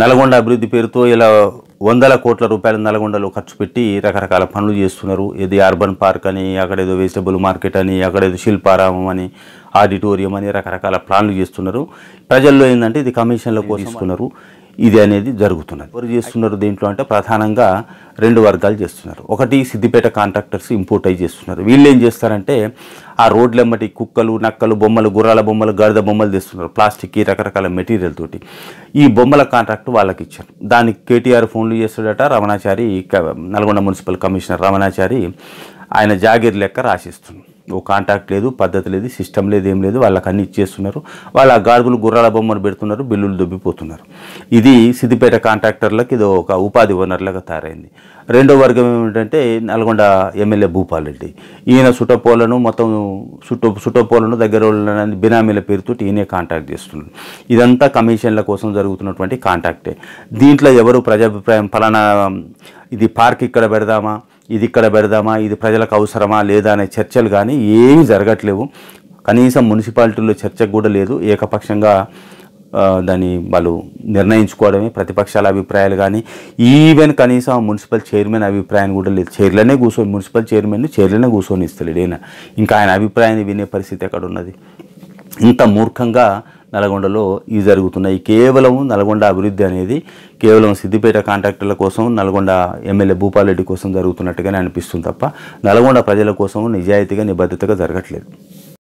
నల్గొండ అభివృద్ధి పేరుతో ఇలా వందల కోట్ల రూపాయలు నల్గొండలో ఖర్చు పెట్టి రకరకాల పనులు చేస్తున్నారు ఏది అర్బన్ పార్క్ అని అక్కడేదో వెజిటబుల్ మార్కెట్ అని అక్కడేదో శిల్పారామం అని ఆడిటోరియం అని రకరకాల ప్లాన్లు చేస్తున్నారు ప్రజల్లో ఏంటంటే ఇది కమిషన్ల కోసిస్తున్నారు ఇది అనేది జరుగుతున్నది ఎవరు చేస్తున్నారు దేంట్లో అంటే ప్రధానంగా రెండు వర్గాలు చేస్తున్నారు ఒకటి సిద్దిపేట కాంట్రాక్టర్స్ ఇంపోర్ట్ అయి చేస్తున్నారు వీళ్ళు ఏం చేస్తారంటే ఆ రోడ్లెమ్మటి కుక్కలు నక్కలు బొమ్మలు గుర్రాల బొమ్మలు గడద బొమ్మలు తెస్తున్నారు ప్లాస్టిక్కి రకరకాల మెటీరియల్ తోటి ఈ బొమ్మల కాంట్రాక్ట్ వాళ్ళకి ఇచ్చారు దానికి కేటీఆర్ ఫోన్లు చేస్తాడట రమణాచారి నల్గొండ మున్సిపల్ కమిషనర్ రమణాచారి ఆయన జాగీర్ లెక్క రాసిస్తుంది ఓ కాంటాక్ట్ లేదు పద్ధతి లేదు సిస్టమ్ లేదు ఏం లేదు వాళ్ళకి అన్ని ఇచ్చేస్తున్నారు వాళ్ళ గాడుగులు గుర్రాల బొమ్మను పెడుతున్నారు బిల్లులు దొబ్బిపోతున్నారు ఇది సిద్దిపేట కాంట్రాక్టర్లకు ఇది ఒక ఉపాధి ఓనర్లుగా తయారైంది రెండో వర్గం ఏమిటంటే నల్గొండ ఎమ్మెల్యే భూపాల్ రెడ్డి ఈయన సుటపోలను మొత్తం సుట సుటపోలను దగ్గర వాళ్ళని బినామీల పేరుతోటి ఈయనే కాంటాక్ట్ చేస్తున్నాడు ఇదంతా కమిషన్ల కోసం జరుగుతున్నటువంటి కాంటాక్టే దీంట్లో ఎవరు ప్రజాభిప్రాయం ఫలానా ఇది పార్క్ ఇక్కడ పెడదామా ఇది ఇక్కడ పెడదామా ఇది ప్రజలకు అవసరమా లేదా అనే చర్చలు కానీ ఏమీ జరగట్లేవు కనీసం మున్సిపాలిటీలో చర్చకు కూడా లేదు ఏకపక్షంగా దాన్ని వాళ్ళు నిర్ణయించుకోవడమే ప్రతిపక్షాల అభిప్రాయాలు కానీ ఈవెన్ కనీసం మున్సిపల్ చైర్మన్ అభిప్రాయం కూడా లేదు చైర్లనే కూర్చొని మున్సిపల్ చైర్మన్ చైర్లనే కూర్చొని ఇస్తలేడు ఈయన ఇంకా ఆయన అభిప్రాయాన్ని వినే పరిస్థితి ఎక్కడ ఉన్నది ఇంత మూర్ఖంగా నల్గొండలో ఇవి జరుగుతున్నాయి కేవలం నల్గొండ అభివృద్ధి అనేది కేవలం సిద్దిపేట కాంట్రాక్టర్ల కోసం నల్గొండ ఎమ్మెల్యే భూపాల్ రెడ్డి కోసం జరుగుతున్నట్టుగానే అనిపిస్తుంది తప్ప నల్గొండ ప్రజల కోసం నిజాయితీగా నిబద్ధతగా జరగట్లేదు